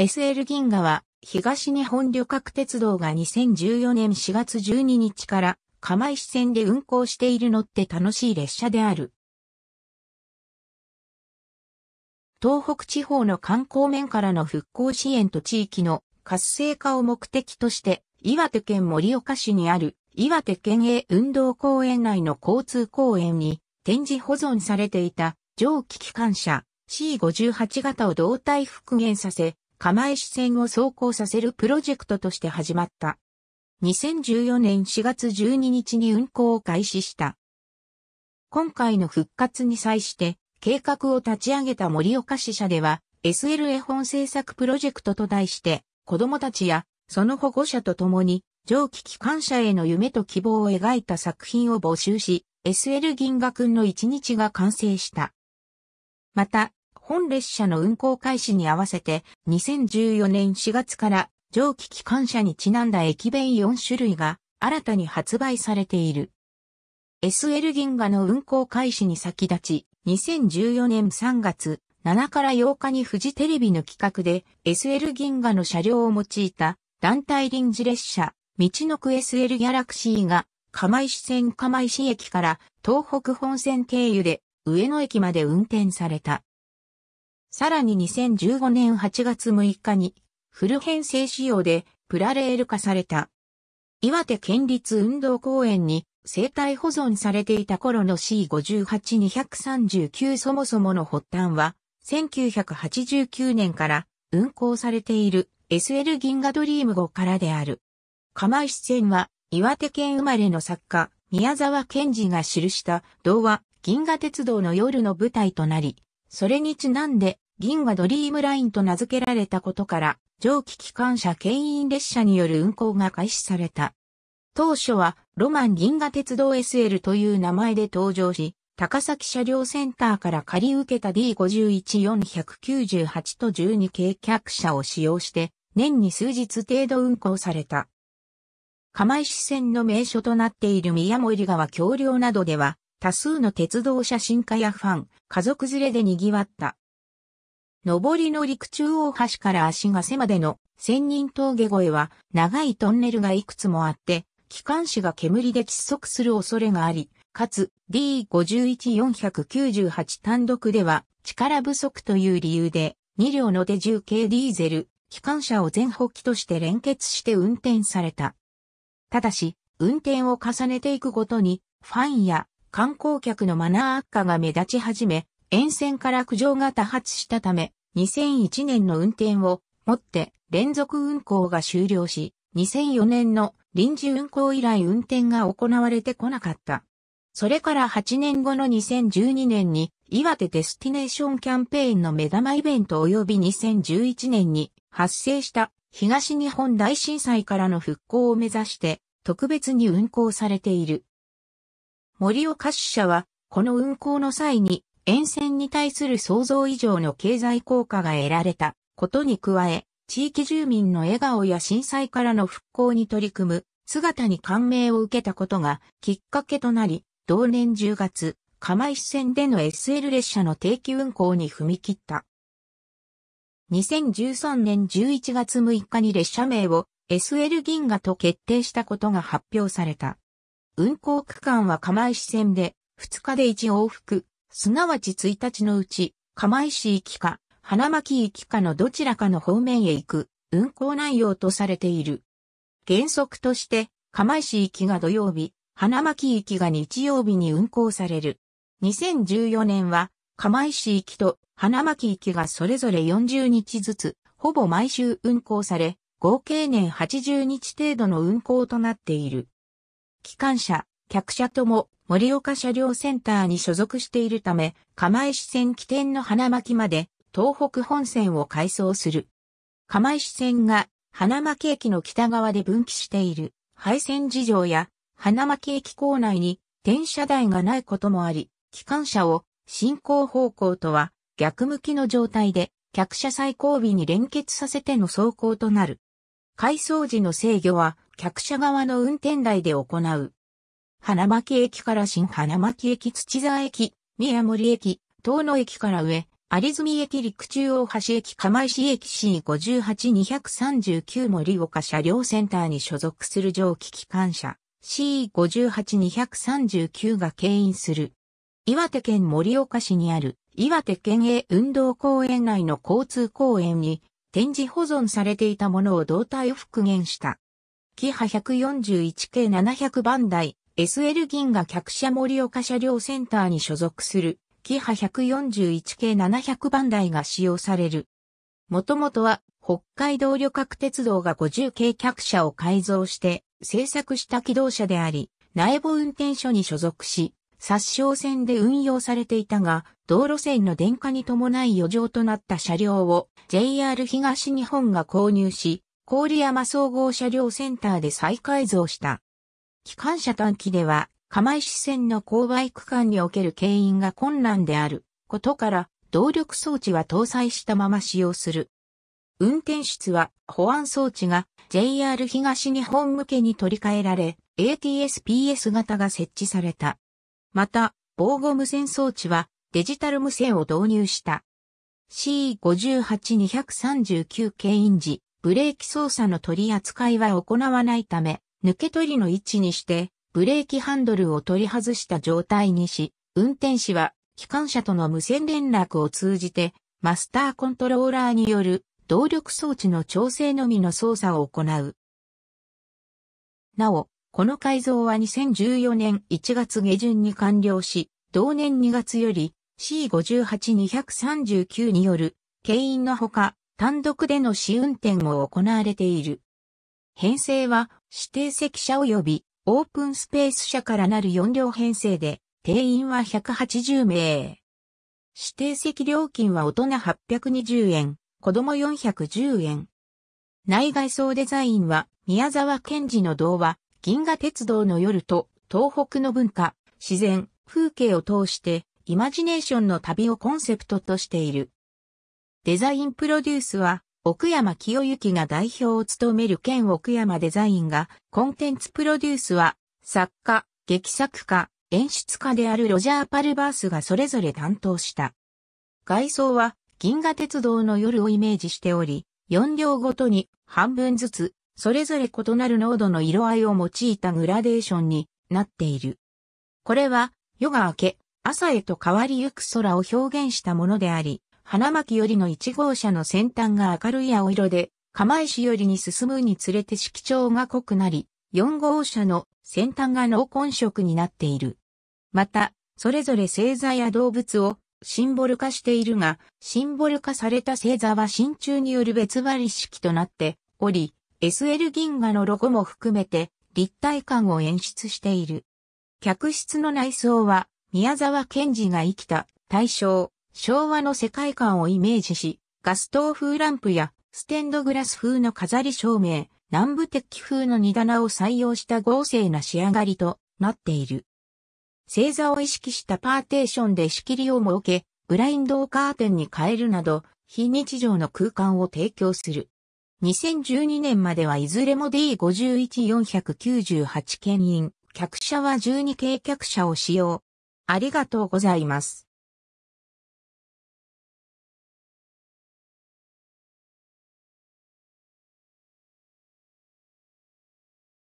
SL 銀河は東日本旅客鉄道が2014年4月12日から釜石線で運行している乗って楽しい列車である。東北地方の観光面からの復興支援と地域の活性化を目的として岩手県盛岡市にある岩手県営運動公園内の交通公園に展示保存されていた蒸気機関車 C58 型を胴体復元させ釜石線を走行させるプロジェクトとして始まった。2014年4月12日に運行を開始した。今回の復活に際して計画を立ち上げた森岡支社では SL 絵本制作プロジェクトと題して子供たちやその保護者と共に蒸気機関車への夢と希望を描いた作品を募集し SL 銀河君の一日が完成した。また、本列車の運行開始に合わせて、2014年4月から蒸気機関車にちなんだ駅弁4種類が新たに発売されている。SL 銀河の運行開始に先立ち、2014年3月7から8日にフジテレビの企画で SL 銀河の車両を用いた団体臨時列車、道のく SL ギャラクシーが釜石線釜石駅から東北本線経由で上野駅まで運転された。さらに2015年8月6日に、フル編成仕様でプラレール化された。岩手県立運動公園に生態保存されていた頃の C58-239 そもそもの発端は、1989年から運行されている SL 銀河ドリーム号からである。釜石線は岩手県生まれの作家宮沢賢治が記した童話銀河鉄道の夜の舞台となり、それにちなんで、銀河ドリームラインと名付けられたことから、蒸気機関車牽引列車による運行が開始された。当初は、ロマン銀河鉄道 SL という名前で登場し、高崎車両センターから借り受けた D51498 と12系客車を使用して、年に数日程度運行された。釜石線の名所となっている宮森川橋梁などでは、多数の鉄道写真家やファン、家族連れで賑わった。上りの陸中大橋から足が瀬までの千人峠越えは長いトンネルがいくつもあって、機関士が煙で窒息する恐れがあり、かつ D51498 単独では力不足という理由で2両の手重系ディーゼル、機関車を全補機として連結して運転された。ただし、運転を重ねていくごとに、ファンや観光客のマナー悪化が目立ち始め、沿線から苦情が多発したため、2001年の運転をもって連続運行が終了し、2004年の臨時運行以来運転が行われてこなかった。それから8年後の2012年に岩手デスティネーションキャンペーンの目玉イベント及び2011年に発生した東日本大震災からの復興を目指して特別に運行されている。森岡支社は、この運行の際に、沿線に対する想像以上の経済効果が得られたことに加え、地域住民の笑顔や震災からの復興に取り組む姿に感銘を受けたことがきっかけとなり、同年10月、釜石線での SL 列車の定期運行に踏み切った。2013年11月6日に列車名を SL 銀河と決定したことが発表された。運行区間は釜石線で、2日で1往復、すなわち1日のうち、釜石行きか、花巻行きかのどちらかの方面へ行く、運行内容とされている。原則として、釜石行きが土曜日、花巻行きが日曜日に運行される。2014年は、釜石行きと花巻行きがそれぞれ40日ずつ、ほぼ毎週運行され、合計年80日程度の運行となっている。機関車、客車とも森岡車両センターに所属しているため、釜石線起点の花巻まで東北本線を改装する。釜石線が花巻駅の北側で分岐している廃線事情や花巻駅構内に転車台がないこともあり、機関車を進行方向とは逆向きの状態で客車最後尾に連結させての走行となる。改装時の制御は客車側の運転台で行う。花巻駅から新花巻駅土沢駅、宮森駅、東野駅から上、有住駅陸中大橋駅釜石駅 C58239 森岡車両センターに所属する蒸気機関車 C58239 が牽引する。岩手県森岡市にある岩手県営運動公園内の交通公園に展示保存されていたものを胴体を復元したキハ141系700番台 SL 銀が客車盛岡車両センターに所属するキハ141系700番台が使用される。もともとは北海道旅客鉄道が50系客車を改造して製作した機動車であり、内部運転所に所属し、殺傷線で運用されていたが、道路線の電化に伴い余剰となった車両を JR 東日本が購入し、郡山総合車両センターで再改造した。機関車短期では、釜石線の勾配区間における牽引が困難であることから、動力装置は搭載したまま使用する。運転室は保安装置が JR 東日本向けに取り替えられ、ATSPS 型が設置された。また、防護無線装置はデジタル無線を導入した。C58-239 牽引時、ブレーキ操作の取り扱いは行わないため、抜け取りの位置にして、ブレーキハンドルを取り外した状態にし、運転士は、機関車との無線連絡を通じて、マスターコントローラーによる動力装置の調整のみの操作を行う。なお、この改造は2014年1月下旬に完了し、同年2月より C58239 による、牽引のほか、単独での試運転も行われている。編成は指定席車及びオープンスペース車からなる4両編成で、定員は180名。指定席料金は大人820円、子供410円。内外装デザインは宮沢賢治の童話、銀河鉄道の夜と東北の文化、自然、風景を通してイマジネーションの旅をコンセプトとしている。デザインプロデュースは、奥山清之が代表を務める県奥山デザインが、コンテンツプロデュースは、作家、劇作家、演出家であるロジャー・パルバースがそれぞれ担当した。外装は、銀河鉄道の夜をイメージしており、4両ごとに半分ずつ、それぞれ異なる濃度の色合いを用いたグラデーションになっている。これは、夜が明け、朝へと変わりゆく空を表現したものであり、花巻よりの1号車の先端が明るい青色で、釜石よりに進むにつれて色調が濃くなり、4号車の先端が濃紺色になっている。また、それぞれ星座や動物をシンボル化しているが、シンボル化された星座は真鍮による別割式となっており、SL 銀河のロゴも含めて立体感を演出している。客室の内装は宮沢賢治が生きた大正昭和の世界観をイメージし、ガス灯風ランプやステンドグラス風の飾り照明、南部鉄器風の荷棚を採用した豪勢な仕上がりとなっている。星座を意識したパーテーションで仕切りを設け、ブラインドをカーテンに変えるなど、非日常の空間を提供する。2012年まではいずれも D51498 県員、客車は12系客車を使用。ありがとうございます。